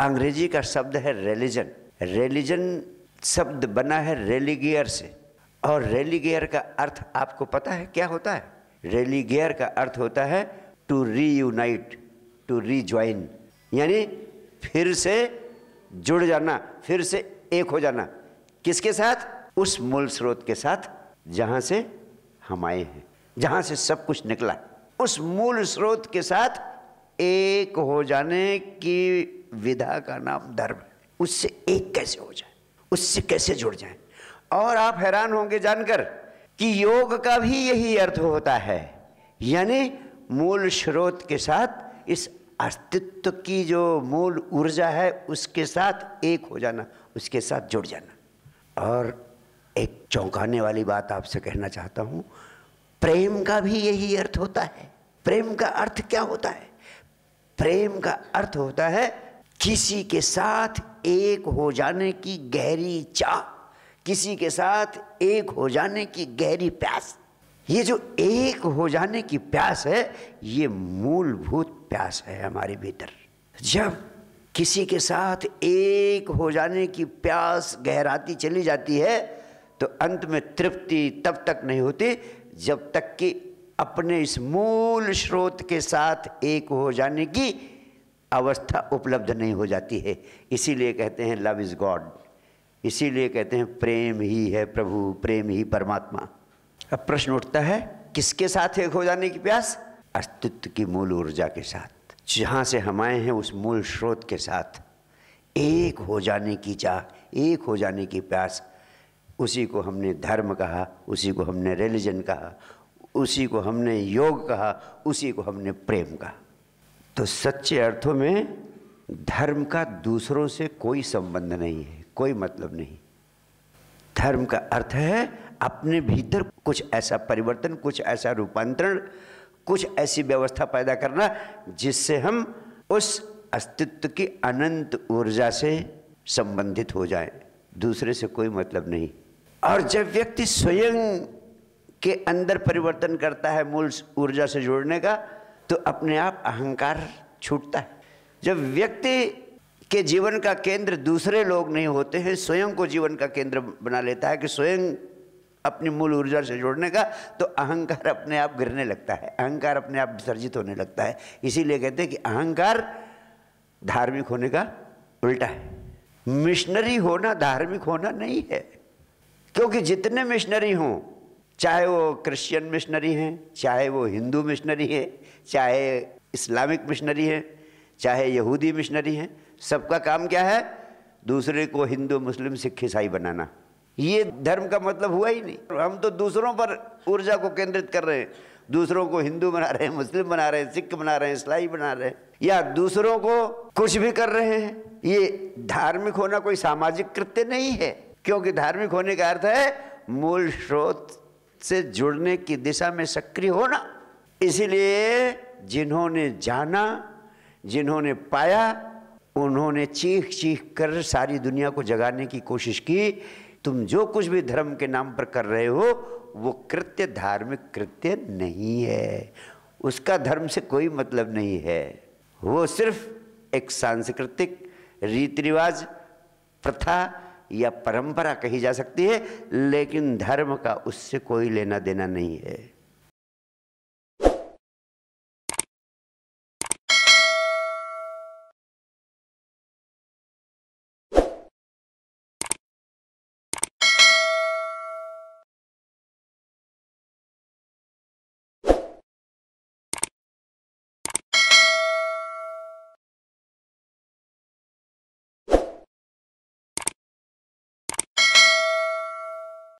अंग्रेजी का शब्द है रिलीजन रिलीजन शब्द बना है रेलीगियर से और रेलीगियर का अर्थ आपको पता है क्या होता है रेलीगियर का अर्थ होता है टू रीयूनाइट टू रीज्वाइन यानी फिर से जुड़ जाना फिर से एक हो जाना किसके साथ उस मूल स्रोत के साथ जहां से हम आए हैं जहां से सब कुछ निकला उस मूल स्रोत के साथ एक हो जाने की विधा का नाम धर्म है उससे एक कैसे हो जाए उससे कैसे जुड़ जाए और आप हैरान होंगे जानकर कि योग का भी यही अर्थ होता है यानी मूल स्रोत के साथ इस अस्तित्व की जो मूल ऊर्जा है उसके साथ एक हो जाना उसके साथ जुड़ जाना और एक चौंकाने वाली बात आपसे कहना चाहता हूँ प्रेम का भी यही अर्थ होता है प्रेम का अर्थ क्या होता है प्रेम का अर्थ होता है किसी के साथ एक हो जाने की गहरी चाह किसी के साथ एक हो जाने की गहरी प्यास ये जो एक हो जाने की प्यास है ये मूलभूत प्यास है हमारे भीतर जब किसी के साथ एक हो जाने की प्यास गहराती चली जाती है तो अंत में तृप्ति तब तक नहीं होती जब तक कि अपने इस मूल स्रोत के साथ एक हो जाने की अवस्था उपलब्ध नहीं हो जाती है इसीलिए कहते हैं लव इज़ गॉड इसीलिए कहते हैं प्रेम ही है प्रभु प्रेम ही परमात्मा अब प्रश्न उठता है किसके साथ एक हो जाने की प्यास अस्तित्व की मूल ऊर्जा के साथ जहाँ से हम आए हैं उस मूल स्रोत के साथ एक हो जाने की चाह एक हो जाने की प्यास उसी को हमने धर्म कहा उसी को हमने रिलीजन कहा उसी को हमने योग कहा उसी को हमने प्रेम कहा तो सच्चे अर्थों में धर्म का दूसरों से कोई संबंध नहीं है कोई मतलब नहीं धर्म का अर्थ है अपने भीतर कुछ ऐसा परिवर्तन कुछ ऐसा रूपांतरण कुछ ऐसी व्यवस्था पैदा करना जिससे हम उस अस्तित्व की अनंत ऊर्जा से संबंधित हो जाएं दूसरे से कोई मतलब नहीं और जब व्यक्ति स्वयं के अंदर परिवर्तन करता है मूल ऊर्जा से जुड़ने का तो अपने आप अहंकार छूटता है जब व्यक्ति के जीवन का केंद्र दूसरे लोग नहीं होते हैं स्वयं को जीवन का केंद्र बना लेता है कि स्वयं अपनी मूल ऊर्जा से जोड़ने का तो अहंकार अपने आप गिरने लगता है अहंकार अपने आप विसर्जित होने लगता है इसीलिए कहते हैं कि अहंकार धार्मिक होने का उल्टा है मिशनरी होना धार्मिक होना नहीं है क्योंकि जितने मिशनरी हों चाहे वो क्रिश्चियन मिशनरी हैं चाहे वो हिंदू मिशनरी है चाहे इस्लामिक मिशनरी हैं चाहे यहूदी मिशनरी हैं सबका काम क्या है दूसरे को हिंदू मुस्लिम सिख ईसाई बनाना ये धर्म का मतलब हुआ ही नहीं हम तो दूसरों पर ऊर्जा को केंद्रित कर रहे हैं दूसरों को हिंदू बना रहे हैं मुस्लिम बना रहे हैं सिख बना रहे हैं इस्लाई बना रहे हैं या दूसरों को कुछ भी कर रहे हैं ये धार्मिक होना कोई सामाजिक कृत्य नहीं है क्योंकि धार्मिक होने का अर्थ है मूल स्रोत से जुड़ने की दिशा में सक्रिय होना इसलिए जिन्होंने जाना जिन्होंने पाया उन्होंने चीख चीख कर सारी दुनिया को जगाने की कोशिश की तुम जो कुछ भी धर्म के नाम पर कर रहे हो वो कृत्य धार्मिक कृत्य नहीं है उसका धर्म से कोई मतलब नहीं है वो सिर्फ एक सांस्कृतिक रीति रिवाज प्रथा या परंपरा कही जा सकती है लेकिन धर्म का उससे कोई लेना देना नहीं है